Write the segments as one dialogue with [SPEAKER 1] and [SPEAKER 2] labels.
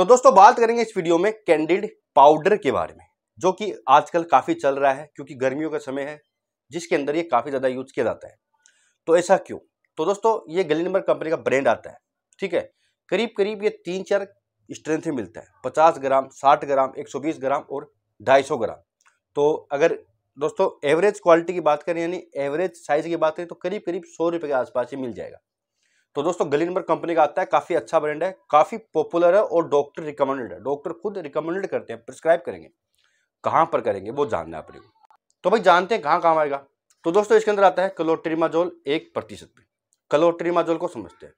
[SPEAKER 1] तो दोस्तों बात करेंगे इस वीडियो में कैंडिड पाउडर के बारे में जो कि आजकल काफ़ी चल रहा है क्योंकि गर्मियों का समय है जिसके अंदर ये काफ़ी ज़्यादा यूज किया जाता है तो ऐसा क्यों तो दोस्तों ये गली नंबर कंपनी का ब्रांड आता है ठीक है करीब करीब ये तीन चार स्ट्रेंथ में मिलता है पचास ग्राम साठ ग्राम एक सौ बीस ग्राम और ढाई सौ ग्राम तो अगर दोस्तों एवरेज क्वालिटी की बात करें यानी एवरेज साइज़ की बात करें तो करीब करीब सौ रुपये के आसपास ही मिल जाएगा तो दोस्तों गली नंबर कंपनी का आता है काफ़ी अच्छा ब्रांड है काफ़ी पॉपुलर है और डॉक्टर रिकमेंडेड है डॉक्टर खुद रिकमेंडेड करते हैं प्रिस्क्राइब करेंगे कहाँ पर करेंगे वो जानना है अपने तो भाई जानते हैं कहाँ काम आएगा तो दोस्तों इसके अंदर आता है क्लोट्रीमाजोल एक प्रतिशत में क्लोट्रीमाजोल को समझते हैं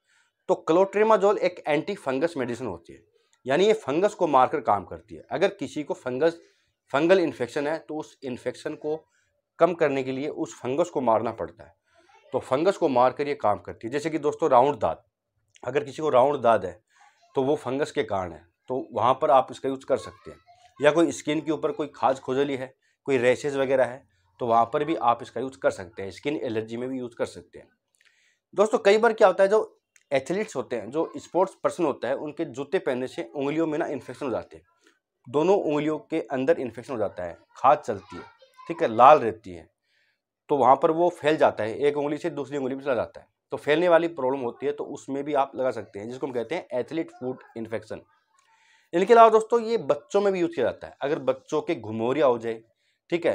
[SPEAKER 1] तो क्लोट्रीमाजोल एक एंटी फंगस मेडिसिन होती है यानी ये फंगस को मारकर काम करती है अगर किसी को फंगस फंगल इन्फेक्शन है तो उस इन्फेक्शन को कम करने के लिए उस फंगस को मारना पड़ता है तो फंगस को मार कर ये काम करती है जैसे कि दोस्तों राउंड दाद अगर किसी को राउंड दाद है तो वो फंगस के कारण है तो वहाँ पर आप इसका यूज़ कर सकते हैं या कोई स्किन के ऊपर कोई खाज खुजली है कोई रैशेज़ वगैरह है तो वहाँ पर भी आप इसका यूज़ कर सकते हैं स्किन एलर्जी में भी यूज़ कर सकते हैं दोस्तों कई बार क्या होता है जो एथलीट्स होते हैं जो स्पोर्ट्स पर्सन होता है उनके जूते पहनने से उंगलियों में ना इन्फेक्शन हो जाते हैं दोनों उंगलियों के अंदर इन्फेक्शन हो जाता है खाद चलती है ठीक है लाल रहती है तो वहाँ पर वो फैल जाता है एक उंगली से दूसरी उंगली पर चला जाता है तो फैलने वाली प्रॉब्लम होती है तो उसमें भी आप लगा सकते हैं जिसको हम कहते हैं एथलीट फूड इन्फेक्शन इनके अलावा दोस्तों ये बच्चों में भी यूज़ किया जाता है अगर बच्चों के घुमोरिया हो जाए ठीक है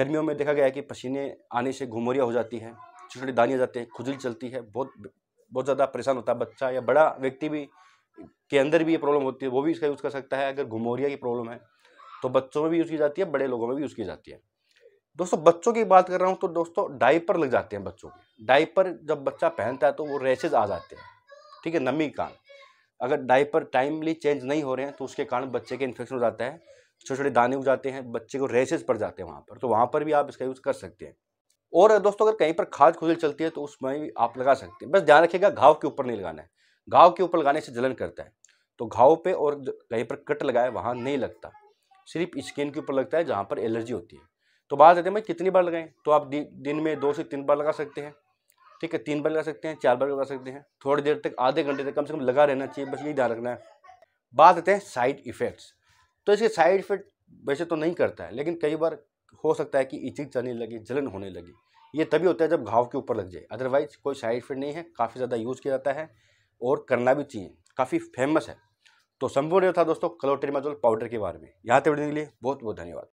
[SPEAKER 1] गर्मियों में देखा गया है कि पसीने आने से घुमोरिया हो जाती है छोटे छोटे दानियाँ जाते हैं खुजली चलती है बहुत बहुत ज़्यादा परेशान होता है बच्चा या बड़ा व्यक्ति भी के अंदर भी ये प्रॉब्लम होती है वो भी इसका यूज़ कर सकता है अगर घुमोरिया की प्रॉब्लम है तो बच्चों में भी यूज़ की जाती है बड़े लोगों में भी यूज़ की जाती है दोस्तों बच्चों की बात कर रहा हूँ तो दोस्तों डाइपर लग जाते हैं बच्चों के डाइपर जब बच्चा पहनता है तो वो रैशेज आ जाते हैं ठीक है नमी के कारण अगर डाइपर टाइमली चेंज नहीं हो रहे हैं तो उसके कारण बच्चे के इन्फेक्शन हो जाता है छोटे छोटे दाने उग जाते हैं बच्चे को रैशेज पड़ जाते हैं वहाँ पर तो वहाँ पर भी आप इसका यूज़ कर सकते हैं और दोस्तों अगर कहीं पर खाद खुजल चलती है तो उसमें भी आप लगा सकते हैं बस ध्यान रखिएगा घाव के ऊपर नहीं लगाना है घाव के ऊपर लगाने से जलन करता है तो घाव पे और कहीं पर कट लगाए वहाँ नहीं लगता सिर्फ स्किन के ऊपर लगता है जहाँ पर एलर्जी होती है तो बात रहते हैं भाई कितनी बार लगाएं तो आप दिन दिन में दो से तीन बार लगा सकते हैं ठीक है तीन बार लगा सकते हैं चार बार लगा सकते हैं थोड़ी देर तक आधे घंटे तक कम से कम लगा रहना चाहिए बस यही ध्यान रखना है बात आते हैं साइड इफ़ेक्ट्स तो इसके साइड इफ़ेक्ट वैसे तो नहीं करता है लेकिन कई बार हो सकता है कि इचिंग चलने लगी जलन होने लगी ये तभी होता है जब घाव के ऊपर लग जाए अदरवाइज कोई साइड इफेक्ट नहीं है काफ़ी ज़्यादा यूज़ किया जाता है और करना भी चाहिए काफ़ी फेमस है तो संपूर्ण था दोस्तों क्लोटेरिमाजोल पाउडर के बारे में यहाँ तक के लिए बहुत बहुत धन्यवाद